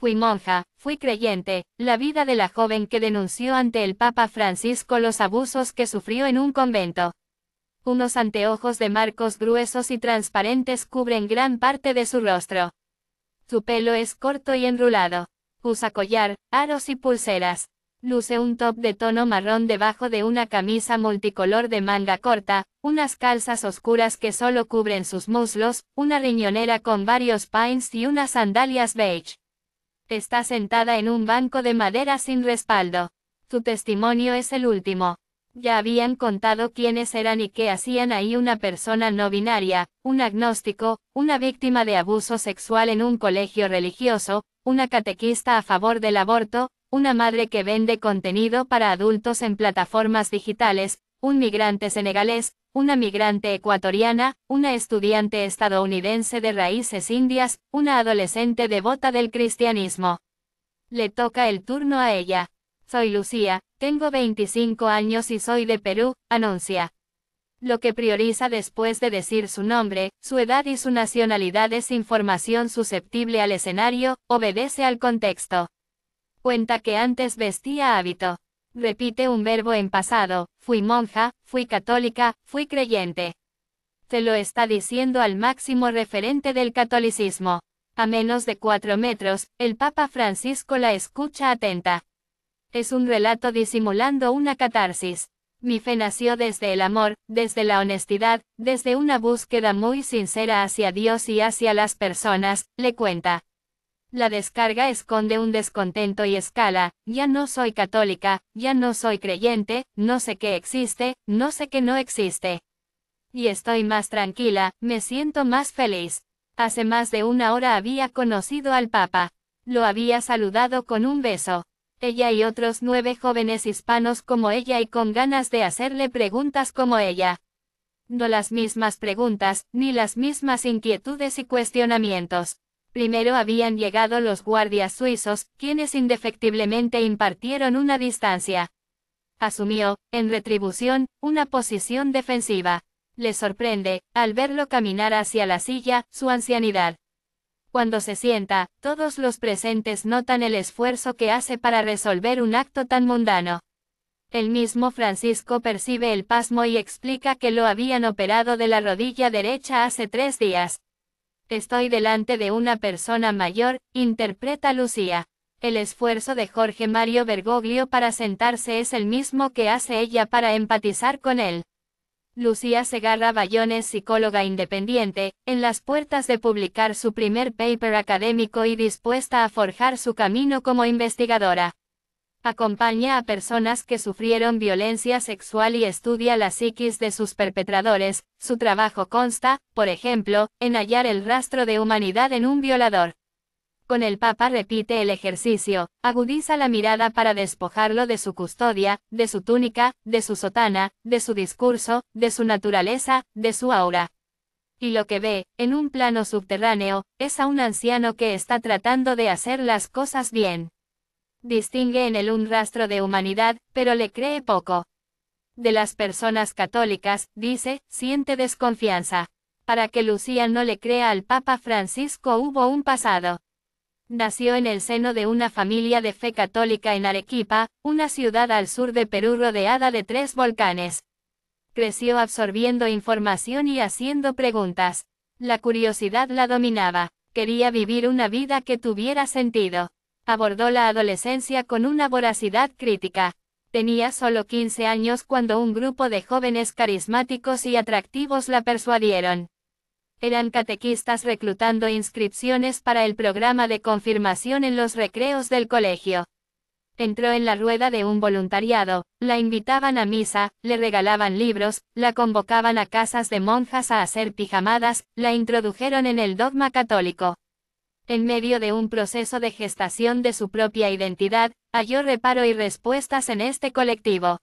Fui monja, fui creyente, la vida de la joven que denunció ante el Papa Francisco los abusos que sufrió en un convento. Unos anteojos de marcos gruesos y transparentes cubren gran parte de su rostro. Su pelo es corto y enrulado. Usa collar, aros y pulseras. Luce un top de tono marrón debajo de una camisa multicolor de manga corta, unas calzas oscuras que solo cubren sus muslos, una riñonera con varios pines y unas sandalias beige. Está sentada en un banco de madera sin respaldo. Su testimonio es el último. Ya habían contado quiénes eran y qué hacían ahí una persona no binaria, un agnóstico, una víctima de abuso sexual en un colegio religioso, una catequista a favor del aborto, una madre que vende contenido para adultos en plataformas digitales, un migrante senegalés, una migrante ecuatoriana, una estudiante estadounidense de raíces indias, una adolescente devota del cristianismo. Le toca el turno a ella. Soy Lucía, tengo 25 años y soy de Perú, anuncia. Lo que prioriza después de decir su nombre, su edad y su nacionalidad es información susceptible al escenario, obedece al contexto. Cuenta que antes vestía hábito Repite un verbo en pasado, fui monja, fui católica, fui creyente. Te lo está diciendo al máximo referente del catolicismo. A menos de cuatro metros, el Papa Francisco la escucha atenta. Es un relato disimulando una catarsis. Mi fe nació desde el amor, desde la honestidad, desde una búsqueda muy sincera hacia Dios y hacia las personas, le cuenta. La descarga esconde un descontento y escala, ya no soy católica, ya no soy creyente, no sé qué existe, no sé qué no existe. Y estoy más tranquila, me siento más feliz. Hace más de una hora había conocido al Papa. Lo había saludado con un beso. Ella y otros nueve jóvenes hispanos como ella y con ganas de hacerle preguntas como ella no las mismas preguntas, ni las mismas inquietudes y cuestionamientos. Primero habían llegado los guardias suizos, quienes indefectiblemente impartieron una distancia. Asumió, en retribución, una posición defensiva. Le sorprende, al verlo caminar hacia la silla, su ancianidad. Cuando se sienta, todos los presentes notan el esfuerzo que hace para resolver un acto tan mundano. El mismo Francisco percibe el pasmo y explica que lo habían operado de la rodilla derecha hace tres días, Estoy delante de una persona mayor, interpreta Lucía. El esfuerzo de Jorge Mario Bergoglio para sentarse es el mismo que hace ella para empatizar con él. Lucía Segarra Bayones, psicóloga independiente, en las puertas de publicar su primer paper académico y dispuesta a forjar su camino como investigadora. Acompaña a personas que sufrieron violencia sexual y estudia la psiquis de sus perpetradores. Su trabajo consta, por ejemplo, en hallar el rastro de humanidad en un violador. Con el Papa repite el ejercicio, agudiza la mirada para despojarlo de su custodia, de su túnica, de su sotana, de su discurso, de su naturaleza, de su aura. Y lo que ve, en un plano subterráneo, es a un anciano que está tratando de hacer las cosas bien distingue en él un rastro de humanidad, pero le cree poco. De las personas católicas, dice, siente desconfianza. Para que Lucía no le crea al Papa Francisco hubo un pasado. Nació en el seno de una familia de fe católica en Arequipa, una ciudad al sur de Perú rodeada de tres volcanes. Creció absorbiendo información y haciendo preguntas. La curiosidad la dominaba, quería vivir una vida que tuviera sentido abordó la adolescencia con una voracidad crítica. Tenía solo 15 años cuando un grupo de jóvenes carismáticos y atractivos la persuadieron. Eran catequistas reclutando inscripciones para el programa de confirmación en los recreos del colegio. Entró en la rueda de un voluntariado, la invitaban a misa, le regalaban libros, la convocaban a casas de monjas a hacer pijamadas, la introdujeron en el dogma católico en medio de un proceso de gestación de su propia identidad, halló reparo y respuestas en este colectivo.